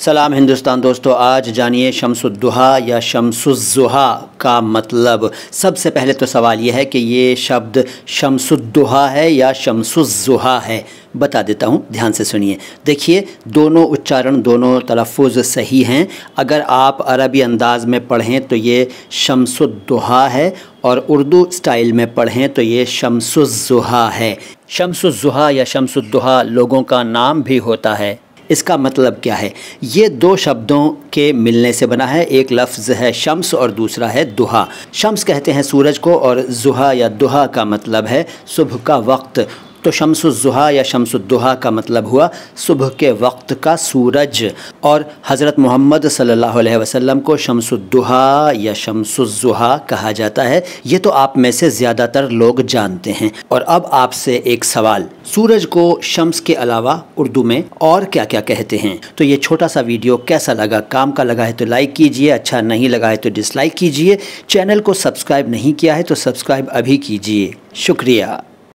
सलाम हिंदुस्तान दोस्तों आज जानिए शमसुद्दुहा या शमसुजुहा का मतलब सबसे पहले तो सवाल यह है कि ये शब्द शमसुद्दुहा है या शमसुजुहा है बता देता हूँ ध्यान से सुनिए देखिए दोनों उच्चारण दोनों तलफ़ सही हैं अगर आप अरबी अंदाज़ में पढ़ें तो ये शमसुद्दुहा है और उर्दू स्टाइल में पढ़ें तो ये शमसुजुहा है शमसुजुहा या शमसुद्दुहा लोगों का नाम भी होता है इसका मतलब क्या है ये दो शब्दों के मिलने से बना है एक लफ्ज़ है शम्स और दूसरा है दुहा शम्स कहते हैं सूरज को और जुहा या दुहा का मतलब है सुबह का वक्त तो शमसुज़ुहा या शमसुद्दुहा का मतलब हुआ सुबह के वक्त का सूरज और हज़रत मोहम्मद सल्लल्लाहु अलैहि वसल्लम को शमसुद्दुहा या शमसुज़ुहा कहा जाता है ये तो आप में से ज़्यादातर लोग जानते हैं और अब आपसे एक सवाल सूरज को शम्स के अलावा उर्दू में और क्या क्या कहते हैं तो ये छोटा सा वीडियो कैसा लगा काम का लगा है तो लाइक कीजिए अच्छा नहीं लगा है तो डिसलाइक कीजिए चैनल को सब्सक्राइब नहीं किया है तो सब्सक्राइब अभी कीजिए शुक्रिया